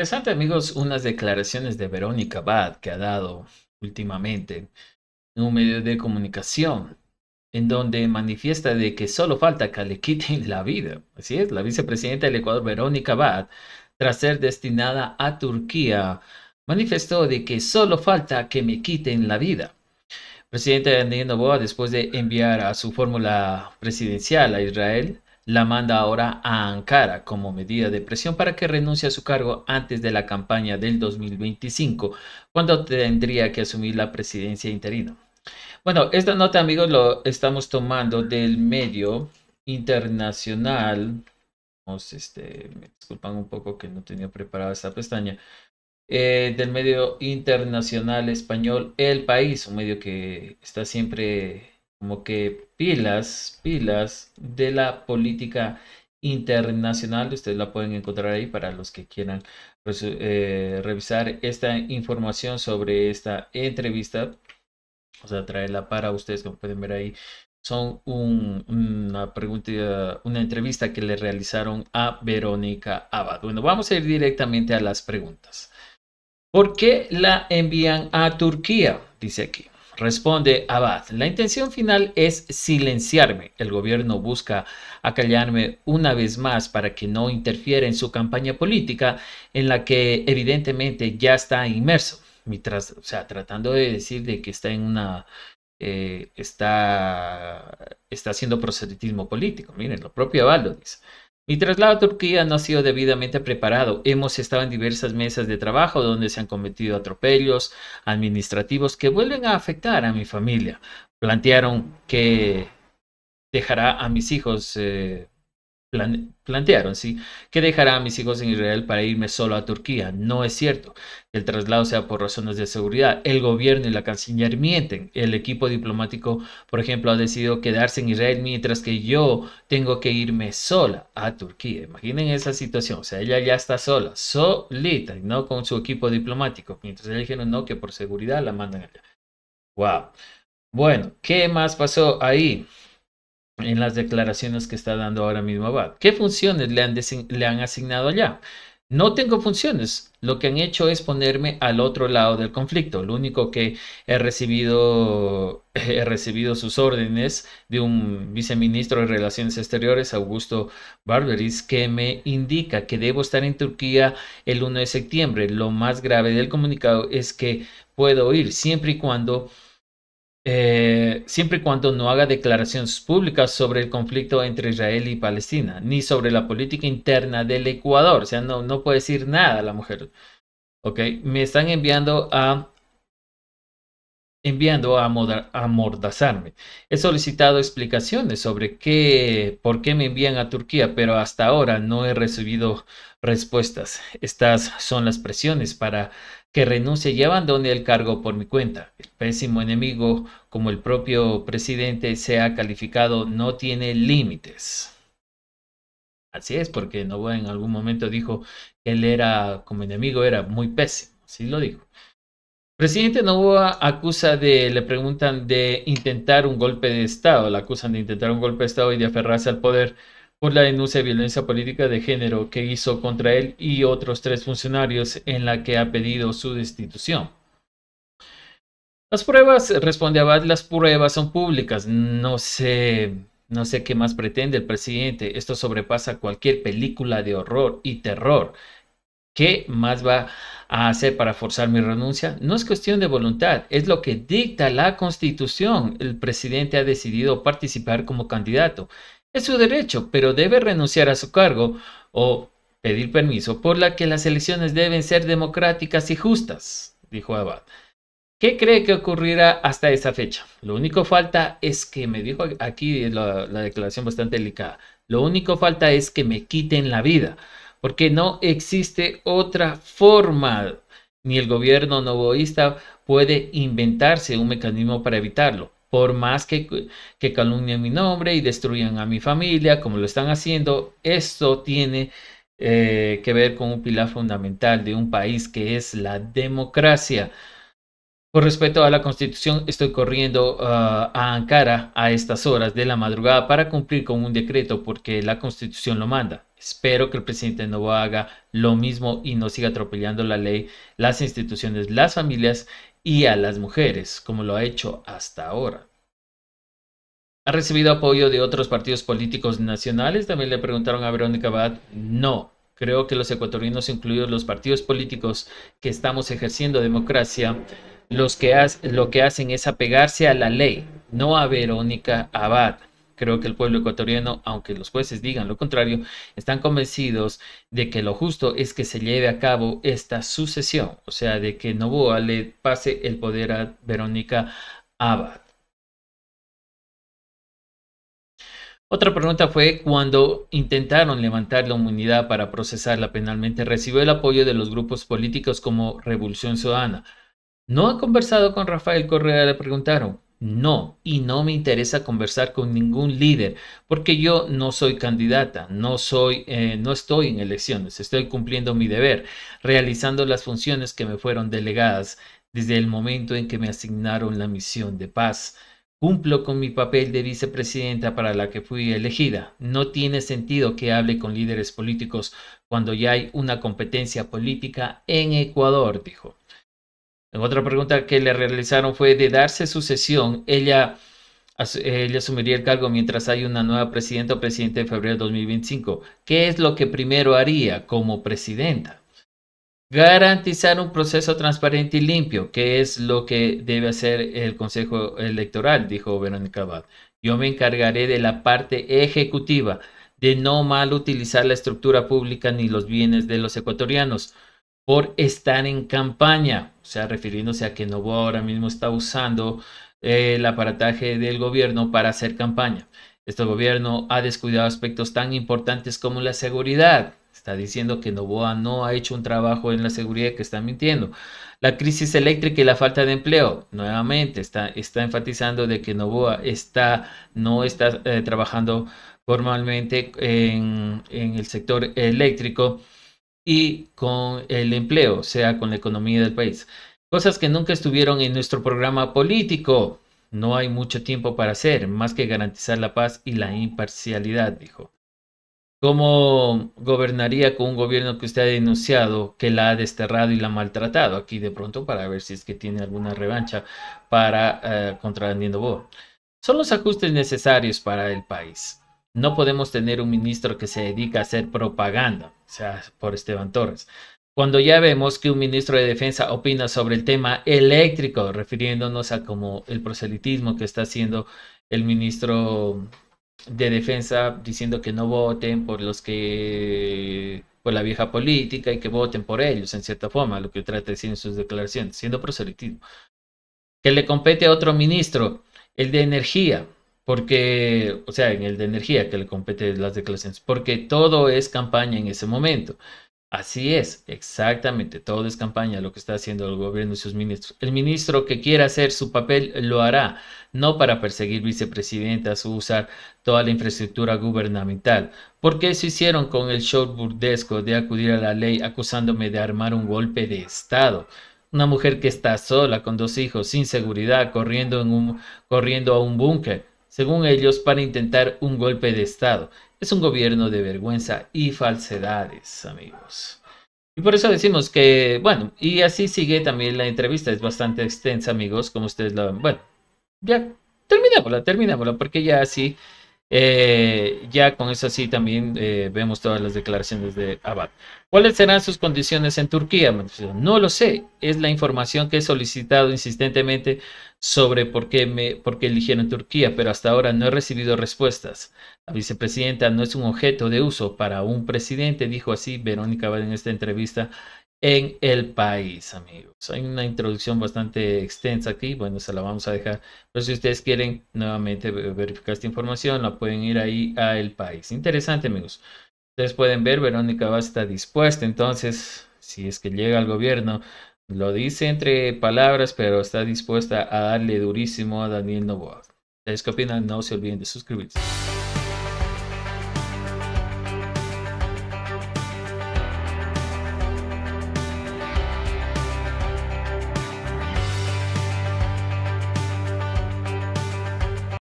interesante, amigos, unas declaraciones de Verónica Bad que ha dado últimamente en un medio de comunicación en donde manifiesta de que solo falta que le quiten la vida. Así es, la vicepresidenta del Ecuador, Verónica Bad, tras ser destinada a Turquía, manifestó de que solo falta que me quiten la vida. Presidente Daniel Novoa, después de enviar a su fórmula presidencial a Israel, la manda ahora a Ankara como medida de presión para que renuncie a su cargo antes de la campaña del 2025, cuando tendría que asumir la presidencia interina. Bueno, esta nota, amigos, lo estamos tomando del medio internacional. Vamos, este, me disculpan un poco que no tenía preparada esta pestaña. Eh, del medio internacional español El País, un medio que está siempre como que pilas, pilas de la política internacional. Ustedes la pueden encontrar ahí para los que quieran eh, revisar esta información sobre esta entrevista. O sea, traerla para ustedes, como pueden ver ahí. Son una pregunta, una entrevista que le realizaron a Verónica Abad. Bueno, vamos a ir directamente a las preguntas. ¿Por qué la envían a Turquía? Dice aquí. Responde Abad, la intención final es silenciarme. El gobierno busca acallarme una vez más para que no interfiera en su campaña política en la que evidentemente ya está inmerso. Mientras, o sea, tratando de decir de que está en una... Eh, está, está haciendo proselitismo político. Miren, lo propio Abad lo dice. Mi traslado a Turquía no ha sido debidamente preparado. Hemos estado en diversas mesas de trabajo donde se han cometido atropellos administrativos que vuelven a afectar a mi familia. Plantearon que dejará a mis hijos eh, plantearon, ¿sí? Que dejará a mis hijos en Israel para irme solo a Turquía. No es cierto que el traslado sea por razones de seguridad. El gobierno y la canciller mienten. El equipo diplomático, por ejemplo, ha decidido quedarse en Israel mientras que yo tengo que irme sola a Turquía. Imaginen esa situación. O sea, ella ya está sola, solita, ¿no? Con su equipo diplomático. Mientras ellos dijeron, no, que por seguridad la mandan allá. Wow. Bueno, ¿qué más pasó ahí? en las declaraciones que está dando ahora mismo Abad. ¿Qué funciones le han, le han asignado allá? No tengo funciones. Lo que han hecho es ponerme al otro lado del conflicto. Lo único que he recibido, he recibido sus órdenes de un viceministro de Relaciones Exteriores, Augusto Barberis, que me indica que debo estar en Turquía el 1 de septiembre. Lo más grave del comunicado es que puedo ir siempre y cuando eh, siempre y cuando no haga declaraciones públicas sobre el conflicto entre Israel y Palestina, ni sobre la política interna del Ecuador. O sea, no, no puede decir nada la mujer. Ok, me están enviando a enviando a amordazarme. He solicitado explicaciones sobre qué, por qué me envían a Turquía, pero hasta ahora no he recibido respuestas. Estas son las presiones para que renuncie y abandone el cargo por mi cuenta. El pésimo enemigo, como el propio presidente se ha calificado, no tiene límites. Así es, porque Novoa en algún momento dijo que él era, como enemigo, era muy pésimo. Así lo dijo. Presidente Novoa acusa de, le preguntan de intentar un golpe de Estado, Le acusan de intentar un golpe de Estado y de aferrarse al poder por la denuncia de violencia política de género que hizo contra él y otros tres funcionarios en la que ha pedido su destitución. Las pruebas, responde Abad, las pruebas son públicas. No sé, no sé qué más pretende el presidente. Esto sobrepasa cualquier película de horror y terror. ¿Qué más va a hacer para forzar mi renuncia? No es cuestión de voluntad, es lo que dicta la constitución. El presidente ha decidido participar como candidato es su derecho, pero debe renunciar a su cargo o pedir permiso, por la que las elecciones deben ser democráticas y justas, dijo Abad. ¿Qué cree que ocurrirá hasta esa fecha? Lo único falta es que, me dijo aquí la, declaración bastante delicada, lo único falta es que me quiten la vida, porque no existe otra forma, ni el gobierno novoísta puede inventarse un mecanismo para evitarlo. Por más que, calumnien mi nombre y destruyan a mi familia, como lo están haciendo, esto tiene eh, que ver con un pilar fundamental de un país que es la democracia. Con respecto a la constitución, estoy corriendo ah, a Ankara a estas horas de la madrugada para cumplir con un decreto porque la constitución lo manda. Espero que el presidente no haga lo mismo y no siga atropellando la ley, las instituciones, las familias y a las mujeres, como lo ha hecho hasta ahora. ¿Ha recibido apoyo de otros partidos políticos nacionales? También le preguntaron a Verónica Abad. No, Creo que los ecuatorianos, incluidos los partidos políticos que estamos ejerciendo democracia, los que lo que hacen es apegarse a la ley, no a Verónica Abad. Creo que el pueblo ecuatoriano, aunque los jueces digan lo contrario, están convencidos de que lo justo es que se lleve a cabo esta sucesión, o sea, de que Novoa le pase el poder a Verónica Abad. Otra pregunta fue cuando intentaron levantar la inmunidad para procesarla penalmente, recibió el apoyo de los grupos políticos como Revolución Ciudadana. ¿No ha conversado con Rafael Correa? Le preguntaron. No, y no me interesa conversar con ningún líder, porque yo no soy candidata, no soy, eh, no estoy en elecciones, estoy cumpliendo mi deber, realizando las funciones que me fueron delegadas desde el momento en que me asignaron la misión de paz. Cumplo con mi papel de vicepresidenta para la que fui elegida. No tiene sentido que hable con líderes políticos cuando ya hay una competencia política en Ecuador, dijo. otra pregunta que le realizaron fue de darse sucesión, ella, ella asumiría el cargo mientras hay una nueva presidenta o presidente de febrero de 2025. ¿Qué es lo que primero haría como presidenta? Garantizar un proceso transparente y limpio, que es lo que debe hacer el Consejo Electoral, dijo Verónica Abad. Yo me encargaré de la parte ejecutiva, de no mal utilizar la estructura pública ni los bienes de los ecuatorianos por estar en campaña, o sea, refiriéndose a que Novoa ahora mismo está usando eh, el aparataje del gobierno para hacer campaña. Este gobierno ha descuidado aspectos tan importantes como la seguridad, está diciendo que Novoa no ha hecho un trabajo en la seguridad que está mintiendo. La crisis eléctrica y la falta de empleo, nuevamente, está, está enfatizando de que Novoa está, no está eh, trabajando formalmente en, en el sector eléctrico y con el empleo, o sea, con la economía del país. Cosas que nunca estuvieron en nuestro programa político. No hay mucho tiempo para hacer, más que garantizar la paz y la imparcialidad, dijo. ¿Cómo gobernaría con un gobierno que usted ha denunciado, que la ha desterrado y la ha maltratado? Aquí de pronto para ver si es que tiene alguna revancha para eh, contra Daniel Son los ajustes necesarios para el país. No podemos tener un ministro que se dedica a hacer propaganda, o sea, por Esteban Torres. Cuando ya vemos que un ministro de Defensa opina sobre el tema eléctrico, refiriéndonos a como el proselitismo que está haciendo el ministro de defensa diciendo que no voten por los que por la vieja política y que voten por ellos en cierta forma, lo que trata de decir en sus declaraciones, siendo proselitismo. Que le compete a otro ministro, el de energía, porque, o sea, en el de energía que le compete las declaraciones, porque todo es campaña en ese momento. Así es, exactamente, todo es campaña lo que está haciendo el gobierno y sus ministros. El ministro que quiera hacer su papel lo hará no para perseguir vicepresidentas o usar toda la infraestructura gubernamental. porque qué eso hicieron con el show burdesco de acudir a la ley acusándome de armar un golpe de Estado? Una mujer que está sola, con dos hijos, sin seguridad, corriendo, a un búnker, según ellos, para intentar un golpe de Estado. Es un gobierno de vergüenza y falsedades, amigos. Y por eso decimos que, bueno, y así sigue también la entrevista, es bastante extensa, amigos, como ustedes lo ven. Bueno, ya, terminamos la porque ya así, eh, ya con eso así también eh, vemos todas las declaraciones de Abad. ¿Cuáles serán sus condiciones en Turquía? Pues, no lo sé, es la información que he solicitado insistentemente sobre por qué, me, por qué eligieron Turquía, pero hasta ahora no he recibido respuestas. La vicepresidenta no es un objeto de uso para un presidente, dijo así Verónica Abad en esta entrevista en el país, amigos. Hay una introducción bastante extensa aquí, bueno, se la vamos a dejar, pero si ustedes quieren nuevamente verificar esta información, la pueden ir ahí a el país. Interesante, amigos. Ustedes pueden ver, Verónica va estar dispuesta, entonces, si es que llega al gobierno, lo dice entre palabras, pero está dispuesta a darle durísimo a Daniel Novoa. ¿Ustedes qué opinan? No se olviden de suscribirse.